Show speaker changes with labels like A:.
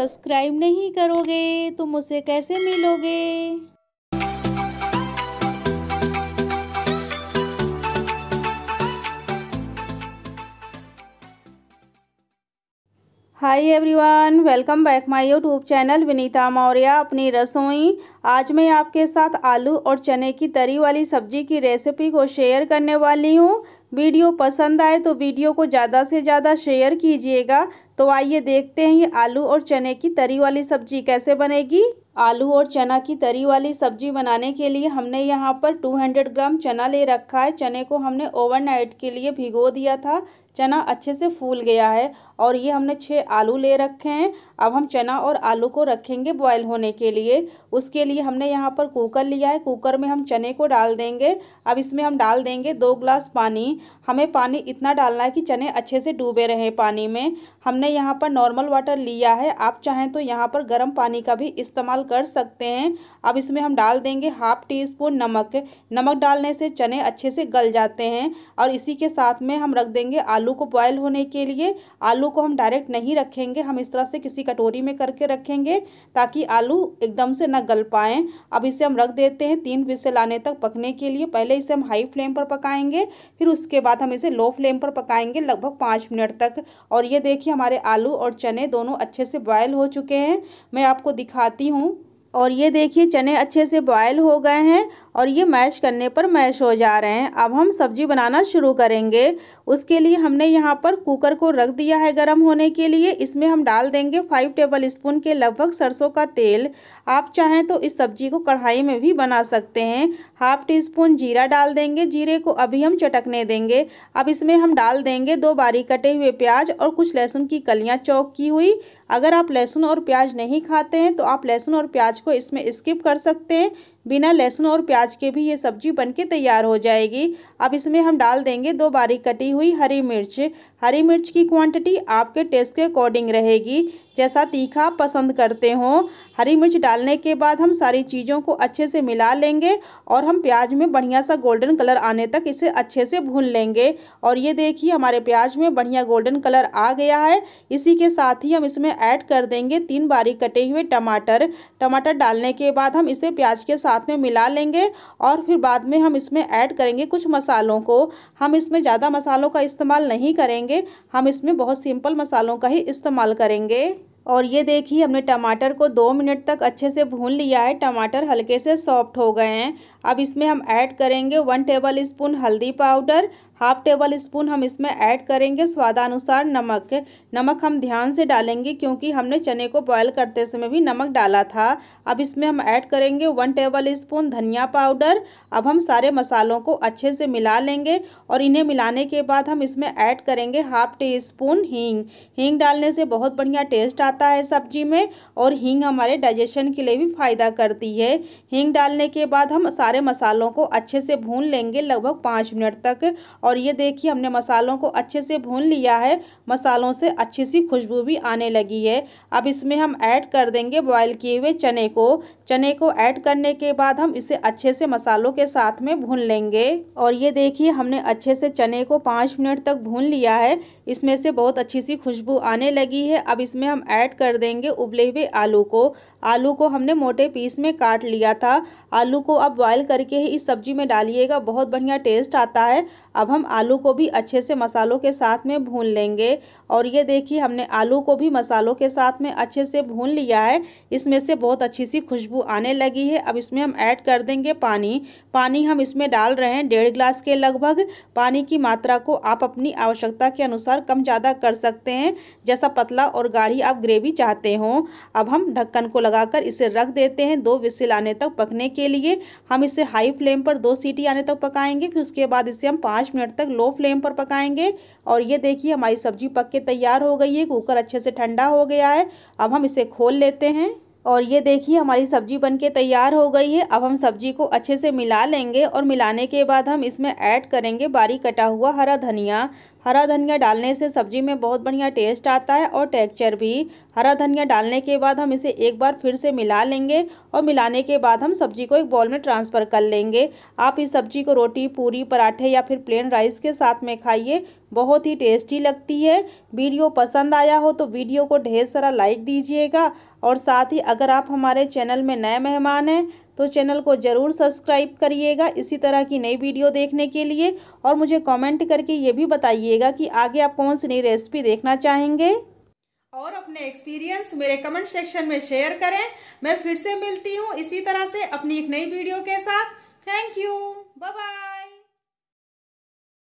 A: subscribe नहीं करोगे तो मुझसे कैसे मिलोगे hi everyone welcome back my YouTube channel Vinita Maurya अपनी रसोई आज मैं आपके साथ आलू और चने की तरी वाली सब्जी की रेसिपी को शेयर करने वाली हूँ वीडियो पसंद आए तो वीडियो को ज़्यादा से ज़्यादा शेयर कीजिएगा तो आइए देखते हैं ये आलू और चने की तरी वाली सब्जी कैसे बनेगी आलू और चना की तरी वाली सब्जी बनाने के लिए हमने यहाँ पर 200 ग्राम चना ले रखा है चने को हमने ओवरनाइट के लिए भिगो दिया था चना अच्छे से फूल गया है और ये हमने छः आलू ले रखे हैं अब हम चना और आलू को रखेंगे बॉयल होने के लिए उसके लिए हमने यहाँ पर कुकर लिया है कुकर में हम चने को डाल देंगे अब इसमें हम डाल देंगे दो ग्लास पानी हमें पानी इतना डालना है कि चने अच्छे से डूबे रहें पानी में हमने यहाँ पर नॉर्मल वाटर लिया है आप चाहें तो यहाँ पर गर्म पानी का भी इस्तेमाल इस्तेमाल कर सकते हैं अब इसमें हम डाल देंगे हाफ टी स्पून नमक नमक डालने से चने अच्छे से गल जाते हैं और इसी के साथ में हम रख देंगे आलू को बॉयल होने के लिए आलू को हम डायरेक्ट नहीं रखेंगे हम इस तरह से किसी कटोरी में करके रखेंगे ताकि आलू एकदम से न गल पाएँ अब इसे हम रख देते हैं तीन विसल लाने तक पकने के लिए पहले इसे हम हाई फ्लेम पर पकाएंगे फिर उसके बाद हम इसे लो फ्लेम पर पकाएंगे लगभग पाँच मिनट तक और ये देखिए हमारे आलू और चने दोनों अच्छे से बॉयल हो चुके हैं मैं आपको दिखाती हूँ और ये देखिए चने अच्छे से बॉयल हो गए हैं और ये मैश करने पर मैश हो जा रहे हैं अब हम सब्जी बनाना शुरू करेंगे उसके लिए हमने यहाँ पर कुकर को रख दिया है गर्म होने के लिए इसमें हम डाल देंगे फाइव टेबल स्पून के लगभग सरसों का तेल आप चाहें तो इस सब्जी को कढ़ाई में भी बना सकते हैं हाफ टी स्पून जीरा डाल देंगे जीरे को अभी हम चटकने देंगे अब इसमें हम डाल देंगे दो बारीक कटे हुए प्याज और कुछ लहसुन की कलियाँ चौक की हुई अगर आप लहसुन और प्याज नहीं खाते हैं तो आप लहसुन और प्याज को इसमें स्किप कर सकते हैं बिना लहसुन और प्याज के भी ये सब्जी बनके तैयार हो जाएगी अब इसमें हम डाल देंगे दो बारीक कटी हुई हरी मिर्च हरी मिर्च की क्वांटिटी आपके टेस्ट के अकॉर्डिंग रहेगी जैसा तीखा पसंद करते हों हरी मिर्च डालने के बाद हम सारी चीज़ों को अच्छे से मिला लेंगे और हम प्याज में बढ़िया सा गोल्डन कलर आने तक इसे अच्छे से भून लेंगे और ये देखिए हमारे प्याज में बढ़िया गोल्डन कलर आ गया है इसी के साथ ही हम इसमें ऐड कर देंगे तीन बारीक कटे हुए टमाटर टमाटर डालने के बाद हम इसे प्याज के साथ में मिला लेंगे और फिर बाद में हम इसमें ऐड करेंगे कुछ मसालों को हम इसमें ज़्यादा मसालों का इस्तेमाल नहीं करेंगे हम इसमें बहुत सिंपल मसालों का ही इस्तेमाल करेंगे और ये देखिए हमने टमाटर को दो मिनट तक अच्छे से भून लिया है टमाटर हल्के से सॉफ्ट हो गए हैं अब इसमें हम ऐड करेंगे वन टेबल स्पून हल्दी पाउडर हाफ टेबल स्पून हम इसमें ऐड करेंगे स्वादानुसार नमक नमक हम ध्यान से डालेंगे क्योंकि हमने चने को बॉयल करते समय भी नमक डाला था अब इसमें हम ऐड करेंगे वन टेबल स्पून धनिया पाउडर अब हम सारे मसालों को अच्छे से मिला लेंगे और इन्हें मिलाने के बाद हम इसमें ऐड करेंगे हाफ टी स्पून हींग हींग डालने से बहुत बढ़िया टेस्ट आता जाता है सब्जी में और हींग हमारे डाइजेशन के लिए भी फ़ायदा करती है हींग डालने के बाद हम सारे मसालों को अच्छे से भून लेंगे लगभग पाँच मिनट तक और ये देखिए हमने मसालों को अच्छे से भून लिया है मसालों से अच्छी सी खुशबू भी आने लगी है अब इसमें हम ऐड कर देंगे बॉयल किए हुए चने को चने को ऐड करने के बाद हम इसे अच्छे से मसालों के साथ में भून लेंगे और ये देखिए हमने अच्छे से चने को पाँच मिनट तक भून लिया है इसमें से बहुत अच्छी सी खुशबू आने लगी है अब इसमें हम ऐड ऐड कर देंगे उबले हुए आलू को आलू को हमने मोटे पीस में काट लिया था आलू को अब बॉईल करके ही इस सब्जी में डालिएगा बहुत बढ़िया टेस्ट आता है अब हम आलू को भी अच्छे से मसालों के साथ में भून लेंगे और ये देखिए हमने आलू को भी मसालों के साथ में अच्छे से भून लिया है इसमें से बहुत अच्छी सी खुशबू आने लगी है अब इसमें हम ऐड कर देंगे पानी पानी हम इसमें डाल रहे हैं डेढ़ ग्लास के लगभग पानी की मात्रा को आप अपनी आवश्यकता के अनुसार कम ज़्यादा कर सकते हैं जैसा पतला और गाढ़ी आप ग्रेवी चाहते हों अब हम ढक्कन को लगाकर इसे रख देते हैं दो विसिल आने तक पकने के लिए हम इसे हाई फ्लेम पर दो सीटी आने तक पकाएंगे फिर उसके बाद इसे हम पाँच मिनट तक लो फ्लेम पर पकाएंगे और ये देखिए हमारी सब्जी पक के तैयार हो गई है कुकर अच्छे से ठंडा हो गया है अब हम इसे खोल लेते हैं और ये देखिए हमारी सब्जी बनके तैयार हो गई है अब हम सब्जी को अच्छे से मिला लेंगे और मिलाने के बाद हम इसमें ऐड करेंगे बारीक कटा हुआ हरा धनिया हरा धनिया डालने से सब्जी में बहुत बढ़िया टेस्ट आता है और टेक्चर भी हरा धनिया डालने के बाद हम इसे एक बार फिर से मिला लेंगे और मिलाने के बाद हम सब्जी को एक बॉल में ट्रांसफ़र कर लेंगे आप इस सब्जी को रोटी पूरी पराठे या फिर प्लेन राइस के साथ में खाइए बहुत ही टेस्टी लगती है वीडियो पसंद आया हो तो वीडियो को ढेर सारा लाइक दीजिएगा और साथ ही अगर आप हमारे चैनल में नए मेहमान हैं तो चैनल को ज़रूर सब्सक्राइब करिएगा इसी तरह की नई वीडियो देखने के लिए और मुझे कमेंट करके ये भी बताइएगा कि आगे आप कौन सी नई रेसिपी देखना चाहेंगे और अपने एक्सपीरियंस मेरे कमेंट सेक्शन में शेयर करें मैं फिर से मिलती हूँ इसी तरह से अपनी एक नई वीडियो के साथ थैंक यू बाय